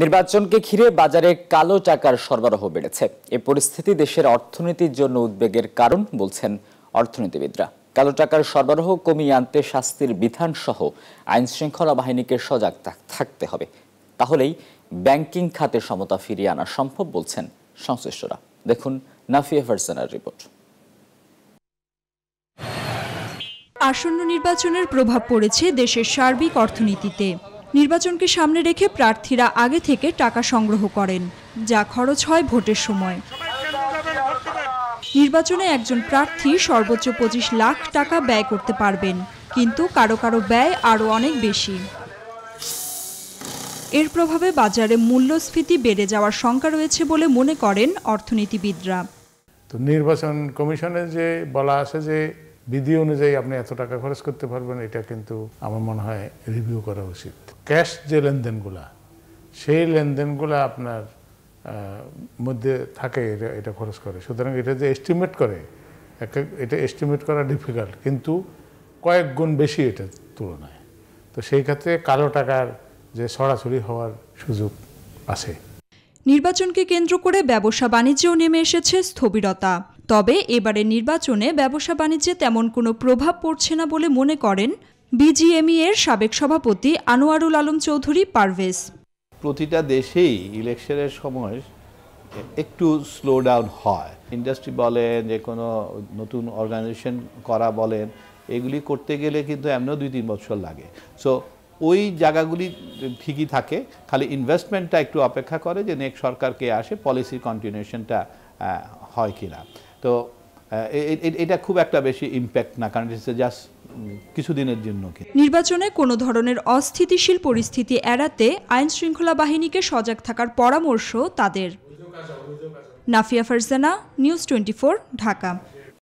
নির্বাচনকে ঘিরে বাজারে কালো টাকার সরবরাহ বেড়েছে এ পরিস্থিতি দেশের অর্থনীতির জন্য উদ্বেগের কারণ বলছেন অর্থনীতিবিদরা কালো টাকার সরবরাহ কমিয়ে আনতে শাস্তির বিধান সহ আইন শৃঙ্খলা বাহিনীকে সজাগ থাকতে হবে তাহলেই ব্যাংকিং খাতে সমতা ফিরিয়ে আনা সম্ভব বলছেন সংশ্লিষ্টরা দেখুন নাফিয়া ফারসানার রিপোর্ট আসন্ন নির্বাচনের প্রভাব পড়েছে দেশের সার্বিক অর্থনীতিতে নির্বাচনকে সামনে রেখে প্রার্থীরা আগে থেকে টাকা সংগ্রহ করেন যা খরচ হয় ভোটের সময় নির্বাচনে একজন প্রার্থী সর্বোচ্চ পঁচিশ লাখ টাকা ব্যয় করতে পারবেন কিন্তু কারো কারো ব্যয় আরও অনেক বেশি এর প্রভাবে বাজারে মূল্যস্ফীতি বেড়ে যাওয়ার শঙ্কা রয়েছে বলে মনে করেন অর্থনীতিবিদরা তো নির্বাচন কমিশনের যে বলা আছে যে বিধি অনুযায়ী আপনি এত টাকা খরচ করতে পারবেন এটা কিন্তু আমার মনে হয় রিভিউ করা উচিত ক্যাশ যে লেনদেনগুলা সেই লেনদেনগুলো আপনার মধ্যে থাকে এটা এটা খরচ করে সুতরাং এটা যে এস্টিমেট করে এটা এস্টিমেট করা ডিফিকাল্ট কিন্তু কয়েক গুণ বেশি এটা তুলনায় তো সেই ক্ষেত্রে কালো টাকার যে ছড়াছড়ি হওয়ার সুযোগ আছে নির্বাচনকে কেন্দ্র করে ব্যবসা বাণিজ্যেও নেমে এসেছে স্থবিরতা তবে এবারে নির্বাচনে ব্যবসা বাণিজ্যে তেমন কোনো প্রভাব পড়ছে না বলে মনে করেন বিজিএমই এর সাবেক সভাপতি আনোয়ারুল আলম চৌধুরী পারভেজ প্রতিটা দেশেই ইলেকশনের সময় একটু স্লো ডাউন হয় ইন্ডাস্ট্রি বলেন যে কোনো নতুন অর্গানাইজেশন করা বলেন এগুলি করতে গেলে কিন্তু এমনও দুই তিন বছর লাগে সো ওই জায়গাগুলি ঠিকই থাকে খালি ইনভেস্টমেন্টটা একটু অপেক্ষা করে যে নেক্সট সরকার কে আসে পলিসি কন্টিনিউশনটা হয় কিনা তো এটা খুব একটা বেশি ইম্প্যাক্ট না কারণ ইটস জাস্ট কিছুদিনের জন্য নির্বাচনে কোনো ধরনের অস্থিতিশীল পরিস্থিতি এড়াতে আইন শৃঙ্খলা বাহিনীকে সজাগ থাকার পরামর্শ তাদের নাফিয়া ফারজানা নিউজ টোয়েন্টি ঢাকা